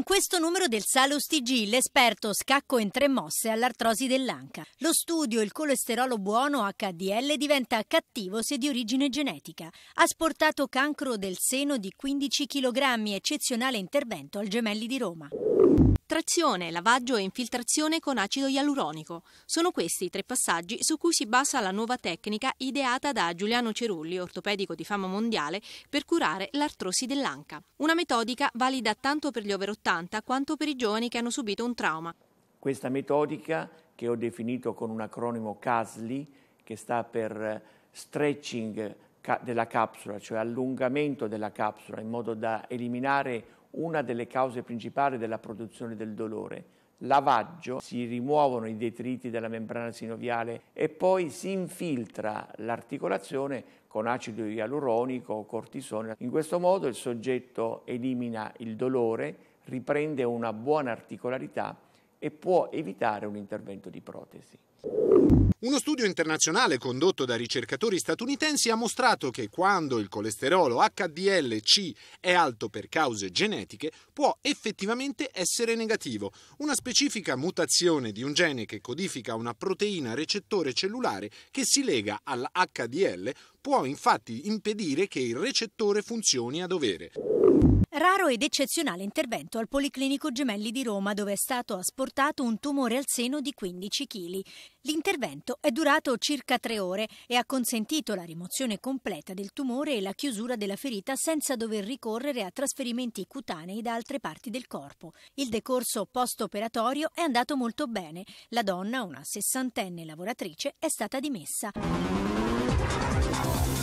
In questo numero del Salus TG l'esperto scacco in tre mosse all'artrosi dell'anca. Lo studio il colesterolo buono HDL diventa cattivo se di origine genetica. Ha sportato cancro del seno di 15 kg, eccezionale intervento al Gemelli di Roma. Trazione, lavaggio e infiltrazione con acido ialuronico. Sono questi i tre passaggi su cui si basa la nuova tecnica ideata da Giuliano Cerulli, ortopedico di fama mondiale, per curare l'artrosi dell'anca. Una metodica valida tanto per gli over 80 quanto per i giovani che hanno subito un trauma. Questa metodica, che ho definito con un acronimo CASLI, che sta per eh, stretching della capsula, cioè allungamento della capsula, in modo da eliminare una delle cause principali della produzione del dolore. Lavaggio, si rimuovono i detriti della membrana sinoviale e poi si infiltra l'articolazione con acido ialuronico o cortisone. In questo modo il soggetto elimina il dolore, riprende una buona articolarità e può evitare un intervento di protesi. Uno studio internazionale condotto da ricercatori statunitensi ha mostrato che quando il colesterolo HDL-C è alto per cause genetiche può effettivamente essere negativo. Una specifica mutazione di un gene che codifica una proteina recettore cellulare che si lega all'HDL può infatti impedire che il recettore funzioni a dovere. Raro ed eccezionale intervento al Policlinico Gemelli di Roma, dove è stato asportato un tumore al seno di 15 kg. L'intervento è durato circa tre ore e ha consentito la rimozione completa del tumore e la chiusura della ferita senza dover ricorrere a trasferimenti cutanei da altre parti del corpo. Il decorso post-operatorio è andato molto bene. La donna, una sessantenne lavoratrice, è stata dimessa. Thank you.